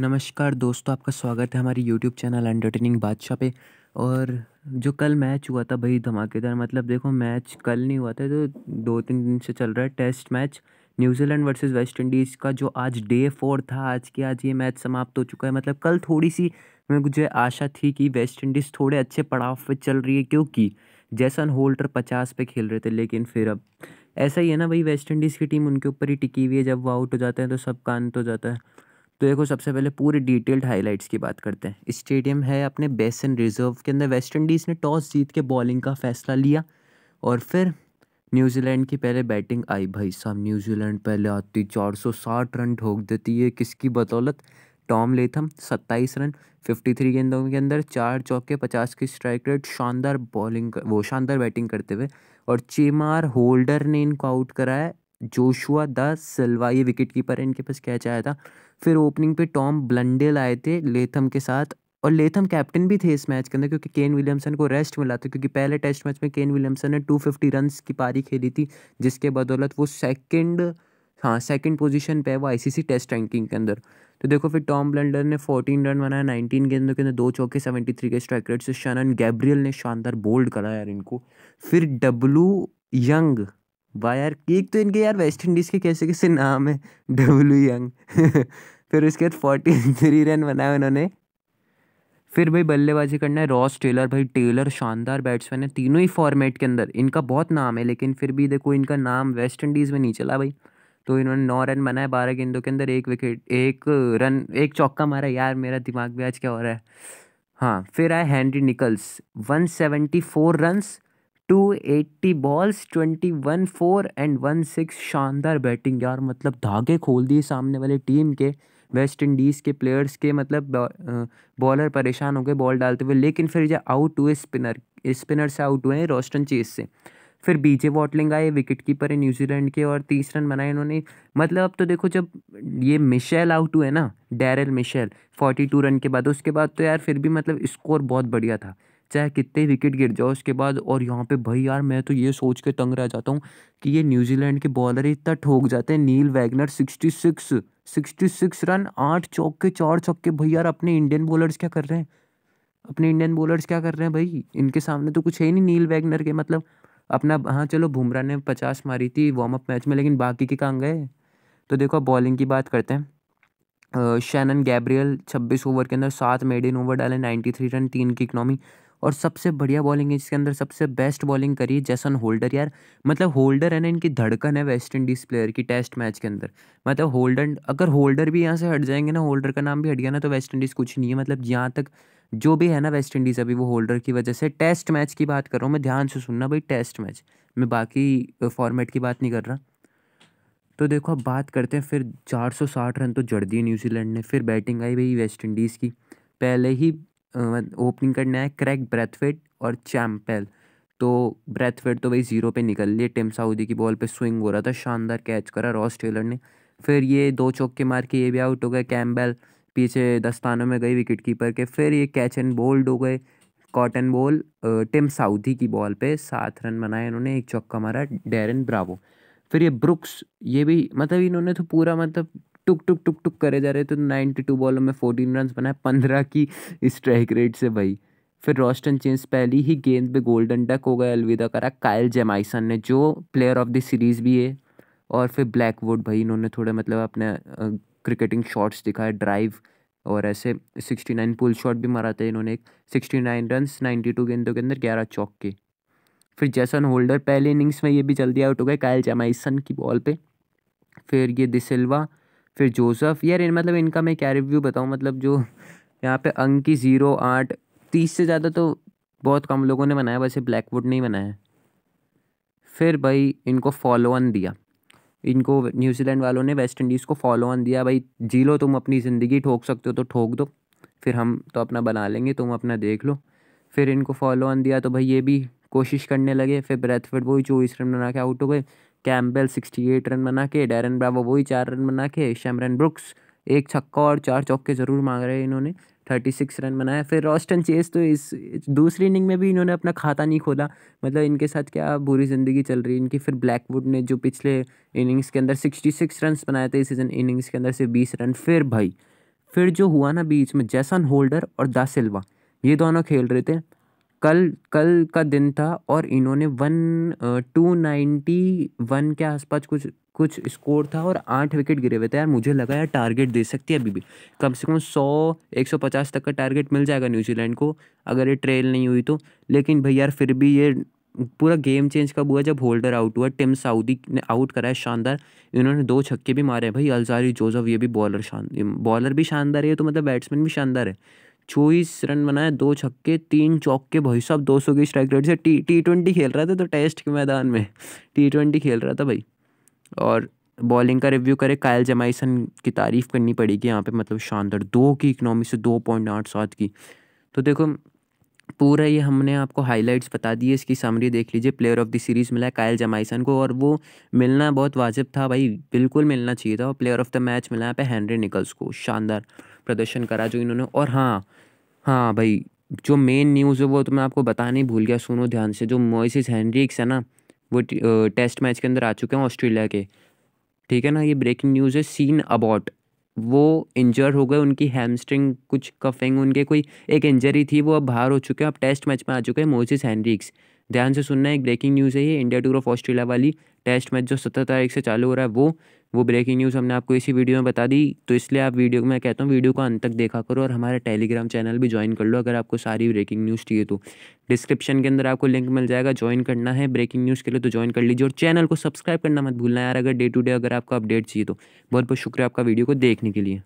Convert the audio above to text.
नमस्कार दोस्तों आपका स्वागत है हमारी यूट्यूब चैनल एंटरटेनिंग बादशाह पे और जो कल मैच हुआ था भाई धमाकेदार मतलब देखो मैच कल नहीं हुआ था तो दो तीन दिन से चल रहा है test match New Zealand versus West Indies का जो आज डे फोर था आज के आज ये मैच समाप्त हो चुका है मतलब कल थोड़ी सी मुझे आशा थी कि वेस्ट इंडीज़ थोड़े अच्छे पड़ाव पर चल रही है क्योंकि जैसन होल्टर पचास पे खेल रहे थे लेकिन फिर अब ऐसा ही है ना भाई वेस्ट इंडीज़ की टीम उनके ऊपर ही टिकी हुई है जब वो आउट हो जाते हैं तो सब अंत हो जाता है तो देखो सबसे पहले पूरे डिटेल्ड हाईलाइट्स की बात करते हैं स्टेडियम है अपने बेसन रिजर्व के अंदर वेस्ट इंडीज़ ने टॉस जीत के बॉलिंग का फैसला लिया और फिर न्यूजीलैंड की पहले बैटिंग आई भाई साहब न्यूजीलैंड पहले आती 460 रन ठोक देती है किसकी बदौलत टॉम लेथम 27 रन 53 गेंदों के अंदर चार चौके 50 की स्ट्राइक रेट शानदार बॉलिंग वो शानदार बैटिंग करते हुए और चेमार होल्डर ने इनको आउट कराया जोशुआ द सिल्वा ये विकेट कीपर है इनके पास कैच आया था फिर ओपनिंग पे टॉम ब्लंडेल आए थे लेथम के साथ और लेथम कैप्टन भी थे इस मैच के अंदर क्योंकि केन विलियमसन को रेस्ट मिला था क्योंकि पहले टेस्ट मैच में केन विलियमसन ने फिफ्टी रन की पारी खेली थी जिसके बदौलत वो सेकंड हाँ सेकेंड पोजीशन पे है वो आई टेस्ट रैंकिंग के अंदर तो देखो फिर टॉम ब्लेंडर ने फोर्टीन रन बनाया नाइनटीन गेंदों के अंदर दो चौके सेवेंटी थ्री के स्ट्राइक रेट से शनन गैब्रियल ने शानदार बोल्ड करा यार इनको फिर डब्लू यंग वाह यार एक तो इनके यार वेस्ट इंडीज़ के कैसे कैसे नाम है डब्ल्यू यंग फिर उसके बाद फोर्टी थ्री रन बनाए उन्होंने फिर भाई बल्लेबाजी करना है रॉस टेलर भाई टेलर शानदार बैट्समैन है तीनों ही फॉर्मेट के अंदर इनका बहुत नाम है लेकिन फिर भी देखो इनका नाम वेस्ट इंडीज़ में नहीं चला भाई तो इन्होंने नौ रन बनाए बारह गेंदों के अंदर एक विकेट एक रन एक चौका मारा यार मेरा दिमाग भी आज क्या हो रहा है हाँ फिर आए Henry Nicholls one seventy four runs two eighty balls twenty one four and one six शानदार बैटिंग यार मतलब धागे खोल दिए सामने वाले टीम के वेस्ट इंडीज़ के प्लेयर्स के मतलब बॉलर परेशान हो गए बॉल डालते हुए लेकिन फिर ये आउट हुए स्पिनर स्पिनर से आउट हुए रोस्टन चेस से फिर बीजे वॉटलिंग आए विकेट कीपर है न्यूजीलैंड के और तीस रन बनाए इन्होंने मतलब अब तो देखो जब ये मिशेल आउट हुए ना Daryl Mitchell forty two run के बाद उसके बाद तो यार फिर भी मतलब स्कोर बहुत बढ़िया था चाहे कितने विकेट गिर जाओ उसके बाद और यहाँ पे भाई यार मैं तो ये सोच के तंग रह जाता हूँ कि ये न्यूजीलैंड के बॉलर ही इतना ठोक जाते हैं Neil Wagner sixty six sixty six run आठ चौके चार छक्के भाई यार अपने इंडियन बॉलर्स क्या कर रहे हैं अपने इंडियन बॉलर्स क्या कर रहे हैं भाई इनके सामने तो कुछ है ही नहीं नील वैगनर के मतलब अपना हाँ चलो बुमराह ने पचास मारी थी वार्म अप मैच में लेकिन बाकी के कहाँ गए तो देखो बॉलिंग की बात करते हैं शैनन गैब्रियल छब्बीस ओवर के अंदर सात मेडिन ओवर डाले नाइन्टी थ्री रन तीन की इकनॉमी और सबसे बढ़िया बॉलिंग है इसके अंदर सबसे बेस्ट बॉलिंग करी है जैसन होल्डर यार मतलब होल्डर है ना इनकी धड़कन है वेस्ट इंडीज़ प्लेयर की टेस्ट मैच के अंदर मतलब होल्डर अगर होल्डर भी यहाँ से हट जाएंगे ना होल्डर का नाम भी हट गया ना तो वेस्ट इंडीज़ कुछ नहीं है मतलब यहाँ तक जो भी है ना वेस्ट इंडीज़ अभी वो होल्डर की वजह से टेस्ट मैच की बात कर रहा हूँ मैं ध्यान से सुनना भाई टेस्ट मैच मैं बाकी फॉर्मेट की बात नहीं कर रहा तो देखो अब बात करते हैं फिर 460 रन तो जड़ दिए न्यूजीलैंड ने फिर बैटिंग आई भाई वेस्ट इंडीज़ की पहले ही ओपनिंग करना है क्रैक ब्रेथवेट और चैम्पेल तो ब्रेथवेट तो भाई जीरो पे निकल लिए टिम साउदी की बॉल पे स्विंग हो रहा था शानदार कैच करा रॉस टेलर ने फिर ये दो चौके मार के ये भी आउट हो गए कैम्बेल पीछे दस्तानों में गई विकेट कीपर के फिर ये कैच एंड बोल्ड हो गए कॉटन बॉल टिम साउदी की बॉल पे सात रन बनाए इन्होंने एक चौका मारा डेरन ब्रावो फिर ये ब्रुक्स ये भी मतलब इन्होंने तो पूरा मतलब टुक टुक टुक टुक करे जा रहे थे तो नाइन्टी टू बॉलों में फोर्टीन रन बनाए पंद्रह की स्ट्राइक रेट से भाई फिर रॉस्टन चेंस पहली ही गेंद पे गोल्डन डक हो गया अलविदा करा कायल जेमाइसन ने जो प्लेयर ऑफ द सीरीज़ भी है और फिर ब्लैकवुड भाई इन्होंने थोड़े मतलब अपने क्रिकेटिंग शॉट्स दिखाए ड्राइव और ऐसे सिक्सटी नाइन पुल शॉट भी मारा था इन्होंने एक sixty nine run ninety two गेंदों के अंदर ग्यारह चौक के फिर जैसन होल्डर पहले इनिंग्स में ये भी जल्दी आउट हो गए कायल जेमाइसन की बॉल पे फिर ये दिसिल्वा फिर जोसफ यार इन मतलब इनका मैं क्या रिव्यू बताऊँ मतलब जो यहाँ पे अंकी ज़ीरो आठ तीस से ज़्यादा तो बहुत कम लोगों ने बनाया वैसे ब्लैकवुड नहीं बनाया फिर भाई इनको फॉलो ऑन दिया इनको न्यूजीलैंड वालों ने वेस्ट इंडीज़ को फॉलो ऑन दिया भाई जी लो तुम अपनी ज़िंदगी ठोक सकते हो तो ठोक दो फिर हम तो अपना बना लेंगे तुम अपना देख लो फिर इनको फॉलो ऑन दिया तो भाई ये भी कोशिश करने लगे फिर ब्रेथफर्ड वो ही चौबीस रन बना के आउट हो गए कैम्बेल सिक्सटी एट रन बना के डैरन ब्रावो वही चार रन बना के शैमरन ब्रुक्स एक छक्का और चार चौके ज़रूर मांग रहे हैं इन्होंने थर्टी सिक्स रन बनाया फिर रॉस्टन चेस तो इस दूसरी इनिंग में भी इन्होंने अपना खाता नहीं खोला मतलब इनके साथ क्या बुरी ज़िंदगी चल रही है इनकी फिर ब्लैकवुड ने जो पिछले इनिंग्स के अंदर सिक्सटी सिक्स रन बनाए थे इस सीज़न इनिंग्स के अंदर से बीस रन फिर भाई फिर जो हुआ ना बीच में जैसन होल्डर और दासिल्वा ये दोनों खेल रहे थे कल कल का दिन था और इन्होंने वन टू नाइन्टी वन के आसपास कुछ कुछ स्कोर था और आठ विकेट गिरे हुए थे यार मुझे लगा यार टारगेट दे सकती है अभी भी कम से कम सौ एक सौ पचास तक का टारगेट मिल जाएगा न्यूजीलैंड को अगर ये ट्रेल नहीं हुई तो लेकिन भाई यार फिर भी ये पूरा गेम चेंज कब हुआ जब होल्डर आउट हुआ टिम साउदी ने आउट करा है शानदार इन्होंने दो छक्के भी मारे हैं भाई अलजारी जोजफ ये भी बॉलर शान बॉलर भी शानदार है तो मतलब बैट्समैन भी शानदार है चौबीस रन बनाए दो छक्के तीन चौके भाई साहब दो सौ की स्ट्राइक रेट से टी टी ट्वेंटी खेल रहा था तो टेस्ट के मैदान में टी ट्वेंटी खेल रहा था भाई और बॉलिंग का रिव्यू करें कायल जमाइसन की तारीफ़ करनी पड़ेगी यहाँ पे मतलब शानदार दो की इकनॉमी से दो पॉइंट आठ सात की तो देखो पूरा ये हमने आपको हाइलाइट्स बता दिए इसकी समरी देख लीजिए प्लेयर ऑफ द सीरीज़ मिला है कायल जमाइसन को और वो मिलना बहुत वाजिब था भाई बिल्कुल मिलना चाहिए था और प्लेयर ऑफ द मैच मिला यहाँ पे हैंनरी निकल्स को शानदार प्रदर्शन करा जो इन्होंने और हाँ हाँ भाई जो मेन न्यूज़ है वो तो मैं आपको बताने भूल गया सुनो ध्यान से जो मोइसिस हैंड्रिक्स है ना वो टेस्ट मैच के अंदर आ चुके हैं ऑस्ट्रेलिया के ठीक है ना ये ब्रेकिंग न्यूज़ है सीन अबाउट वो इंजर हो गए उनकी हैमस्ट्रिंग कुछ कफिंग उनके कोई एक इंजरी थी वो अब बाहर हो चुके हैं अब टेस्ट मैच में आ चुके हैं मोसिस हैंड्रिक्स ध्यान से सुनना है एक ब्रेकिंग न्यूज़ है ये इंडिया टूर ऑफ ऑस्ट्रेलिया वाली टेस्ट मैच जो सत्रह तारीख से चालू हो रहा है वो वो ब्रेकिंग न्यूज़ हमने आपको इसी वीडियो में बता दी तो इसलिए आप वीडियो मैं कहता हूँ वीडियो को अंत तक देखा करो और हमारा टेलीग्राम चैनल भी ज्वाइन कर लो अगर आपको सारी ब्रेकिंग न्यूज़ चाहिए तो डिस्क्रिप्शन के अंदर आपको लिंक मिल जाएगा ज्वाइन करना है ब्रेकिंग न्यूज़ के लिए तो ज्वाइन कर लीजिए और चैनल को सब्सक्राइब करना मत भूलना यार अगर डे टू डे अगर आपको अपडेट चाहिए तो बहुत बहुत शुक्रिया आपका वीडियो को देखने के लिए